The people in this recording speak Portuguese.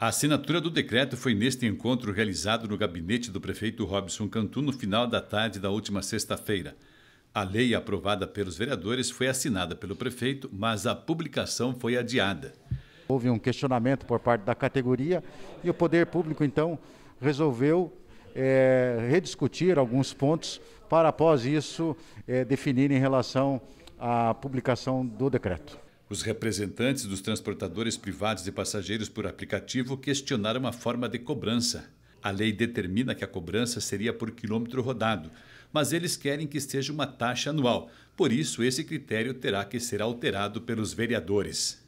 A assinatura do decreto foi neste encontro realizado no gabinete do prefeito Robson Cantu no final da tarde da última sexta-feira. A lei aprovada pelos vereadores foi assinada pelo prefeito, mas a publicação foi adiada. Houve um questionamento por parte da categoria e o poder público, então, resolveu é, rediscutir alguns pontos para, após isso, é, definir em relação à publicação do decreto. Os representantes dos transportadores privados de passageiros por aplicativo questionaram a forma de cobrança. A lei determina que a cobrança seria por quilômetro rodado, mas eles querem que seja uma taxa anual. Por isso, esse critério terá que ser alterado pelos vereadores.